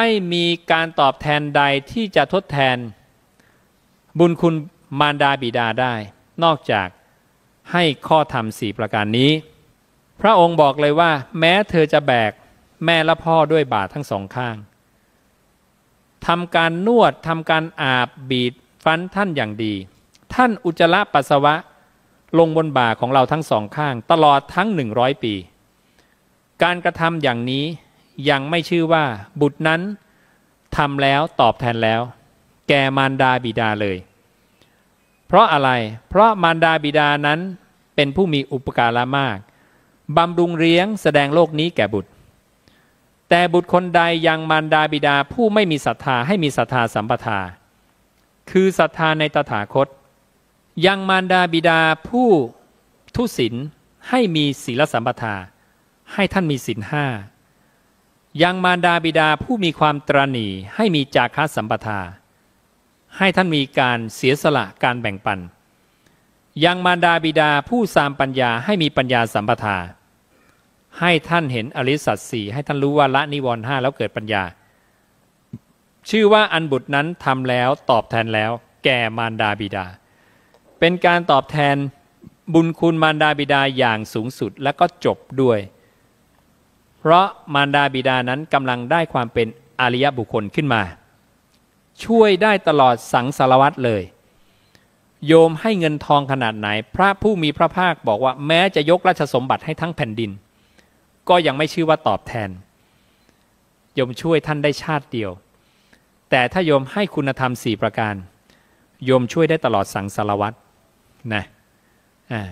ไม่มีการตอบแทนใดที่จะทดแทน บุญคุณมารดาบิดาได้ นอกจากให้ข้อธรรมสี่ประการนี้ พระองค์บอกเลยว่า แม้เธอจะแบกแม่และพ่อด้วยบาททั้งสองข้างทำการนวดทำการอาบบีดฟันท่านอย่างดี ท่านอุจจาระปัสสาวะลงบนบ่าของเราทั้งสองข้าง ตลอดทั้งหนึ่งร้อยปี การกระทำอย่างนี้ยังไม่ชื่อว่าบุตรนั้นทำแล้วตอบแทนแล้ว แกมารดาบิดาเลย เพราะอะไร เพราะมารดาบิดานั้นเป็นผู้มีอุปการะมากบำรุงเลี้ยงแสดงโลกนี้แก่บุตร แต่บุตรคนใดยังมารดาบิดาผู้ไม่มีศรัทธาให้มีศรัทธาสัมปทา คือศรัทธาในตถาคต ยังมารดาบิดาผู้ทุศิลให้มีศีลสัมปทา ให้ท่านมีศีลห้ายังมารดาบิดาผู้มีความตรณีให้มีจาคะสัมปทา ให้ท่านมีการเสียสละการแบ่งปัน ยังมารดาบิดาผู้สามปัญญาให้มีปัญญาสัมปทา ให้ท่านเห็นอริสัตสีให้ท่านรู้ว่าละนิวรณ์ห้าแล้วเกิดปัญญา ชื่อว่าอันบุตรนั้นทำแล้วตอบแทนแล้ว แก่มารดาบิดา เป็นการตอบแทนบุญคุณมารดาบิดาอย่างสูงสุดและก็จบด้วยเพราะมารดาบิดานั้นกำลังได้ความเป็นอริยบุคคลขึ้นมา ช่วยได้ตลอดสังสารวัตรเลย โยมให้เงินทองขนาดไหน พระผู้มีพระภาคบอกว่าแม้จะยกราชสมบัติให้ทั้งแผ่นดิน ก็ยังไม่ชื่อว่าตอบแทน โยมช่วยท่านได้ชาติเดียว แต่ถ้าโยมให้คุณธรรมสี่ประการ โยมช่วยได้ตลอดสังสารวัตรนะอ่า